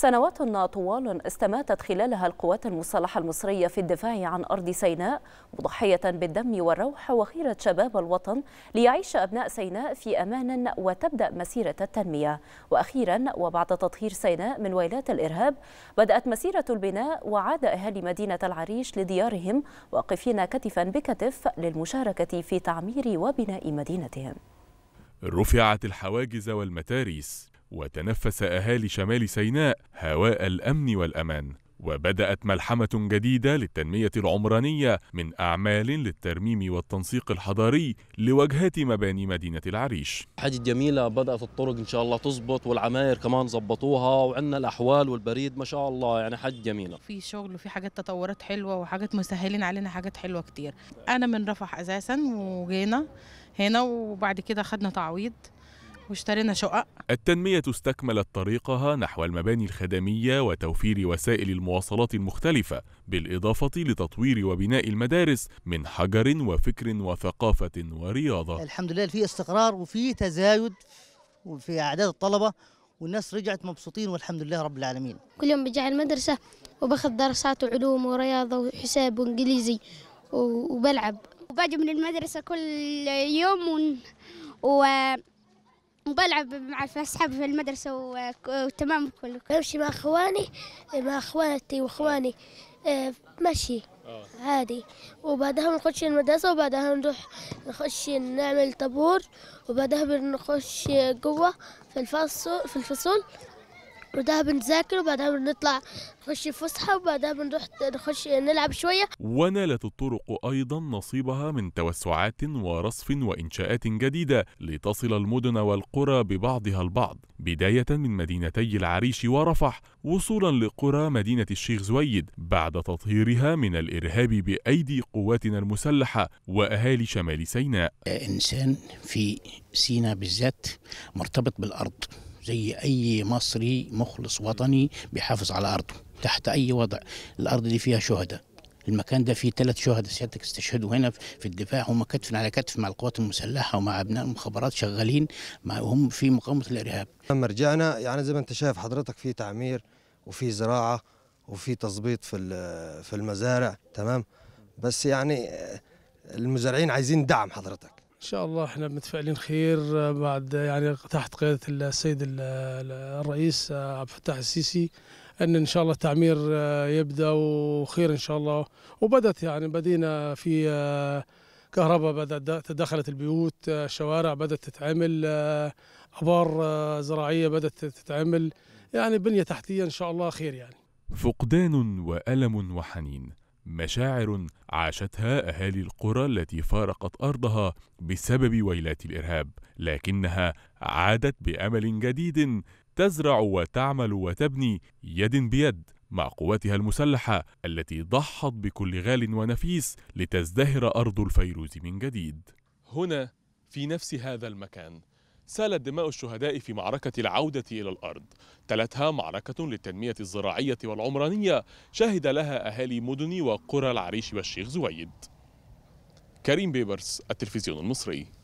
سنوات طوال استماتت خلالها القوات المسلحة المصرية في الدفاع عن أرض سيناء مضحية بالدم والروح وخيرة شباب الوطن ليعيش أبناء سيناء في أمان وتبدأ مسيرة التنمية وأخيرا وبعد تطهير سيناء من ويلات الإرهاب بدأت مسيرة البناء وعاد أهالي مدينة العريش لديارهم واقفين كتفا بكتف للمشاركة في تعمير وبناء مدينتهم رفعت الحواجز والمتاريس وتنفس اهالي شمال سيناء هواء الامن والامان وبدات ملحمه جديده للتنميه العمرانيه من اعمال للترميم والتنسيق الحضاري لوجهات مباني مدينه العريش حاجه جميله بدات الطرق ان شاء الله تزبط والعماير كمان زبطوها وعندنا الاحوال والبريد ما شاء الله يعني حاجه جميله في شغل وفي حاجات تطورات حلوه وحاجات مسهلين علينا حاجات حلوه كتير انا من رفح اساسا وجينا هنا وبعد كده خدنا تعويض واشترينا شقق التنمية استكملت طريقها نحو المباني الخدمية وتوفير وسائل المواصلات المختلفة بالإضافة لتطوير وبناء المدارس من حجر وفكر وثقافة ورياضة الحمد لله في استقرار وفي تزايد في أعداد الطلبة والناس رجعت مبسوطين والحمد لله رب العالمين كل يوم بجي على المدرسة وباخذ دراسات وعلوم ورياضة وحساب وإنجليزي وبلعب وباجي من المدرسة كل يوم و... و... وبلعب مع اصحابي في المدرسه وتمام كله بمشي مع اخواني مع اخواتي واخواني آه، مشي آه. عادي وبعدها بنخش المدرسة وبعدها نروح نخش نعمل طابور وبعدها بنخش جوه في الفصل في الفصول وبعدها بنذاكر وبعدها بنطلع نخش فسحة وبعدها بنروح نخش نلعب شوية ونالت الطرق أيضا نصيبها من توسعات ورصف وإنشاءات جديدة لتصل المدن والقرى ببعضها البعض بداية من مدينتي العريش ورفح وصولا لقرى مدينة الشيخ زويد بعد تطهيرها من الإرهاب بأيدي قواتنا المسلحة وأهالي شمال سيناء إنسان في سيناء بالذات مرتبط بالأرض زي أي مصري مخلص وطني بيحافظ على أرضه تحت أي وضع الأرض دي فيها شهداء المكان ده فيه ثلاث شهداء سيادتك استشهدوا هنا في الدفاع هم كتف على كتف مع القوات المسلحه ومع ابناء المخابرات شغالين مع هم في مقاومه الارهاب. لما رجعنا يعني زي ما انت شايف حضرتك في تعمير وفي زراعه وفي تظبيط في في المزارع تمام بس يعني المزارعين عايزين دعم حضرتك ان شاء الله احنا متفائلين خير آه، بعد يعني تحت قياده السيد الرئيس آه، عبد الفتاح السيسي ان ان شاء الله التعمير آه، يبدا وخير ان شاء الله وبدات يعني بدينا في كهرباء بدات دخلت البيوت شوارع بدات تتعمل ابار زراعيه بدات تتعمل يعني بنيه تحتيه ان شاء الله خير يعني فقدان والم وحنين مشاعر عاشتها اهالي القرى التي فارقت ارضها بسبب ويلات الارهاب لكنها عادت بامل جديد تزرع وتعمل وتبني يد بيد مع قواتها المسلحه التي ضحت بكل غال ونفيس لتزدهر ارض الفيروز من جديد هنا في نفس هذا المكان سالت دماء الشهداء في معركة العودة إلى الأرض تلتها معركة للتنمية الزراعية والعمرانية شهد لها أهالي مدن وقرى العريش والشيخ زويد كريم بيبرس التلفزيون المصري